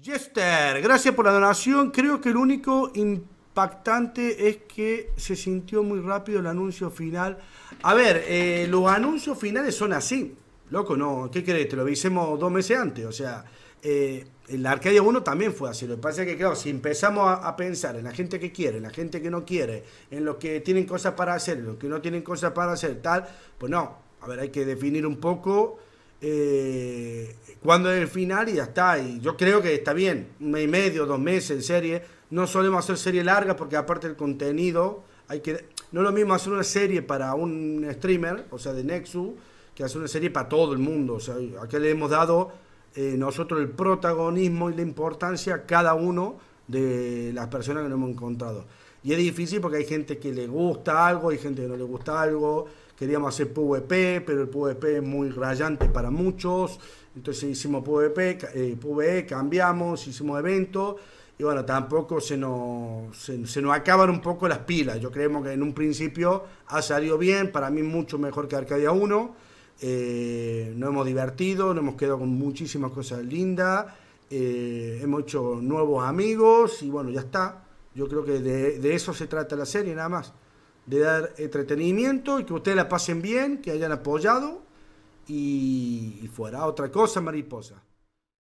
Jester, gracias por la donación. Creo que el único impactante es que se sintió muy rápido el anuncio final. A ver, eh, los anuncios finales son así. Loco, no, ¿qué crees? Te lo hicimos dos meses antes. O sea, eh, el Arcadia 1 también fue así. Lo que pasa es que, claro, si empezamos a, pensar en la gente que quiere, en la gente que no quiere, en los que tienen cosas para hacer, los que no tienen cosas para hacer, tal, pues no. A ver, hay que definir un poco. Eh, cuando es el final y ya está. Y yo creo que está bien, un mes y medio, dos meses en serie. No solemos hacer serie larga porque aparte del contenido, hay que no es lo mismo hacer una serie para un streamer, o sea, de Nexus, que hacer una serie para todo el mundo. O sea, qué le hemos dado eh, nosotros el protagonismo y la importancia a cada uno de las personas que nos hemos encontrado. Y es difícil porque hay gente que le gusta algo, hay gente que no le gusta algo. Queríamos hacer PvP, pero el PvP es muy rayante para muchos. Entonces hicimos PvP, PvE, eh, cambiamos, hicimos eventos. Y bueno, tampoco se nos, se, nos acaban un poco las pilas. Yo creemos que en un principio ha salido bien, para mí mucho mejor que Arcadia 1. Eh, nos hemos divertido, nos hemos quedado con muchísimas cosas lindas. Eh, hemos hecho nuevos amigos y bueno, ya está. Yo creo que de, eso se trata la serie, nada más. De dar entretenimiento y que ustedes la pasen bien, que hayan apoyado y fuera otra cosa, mariposa.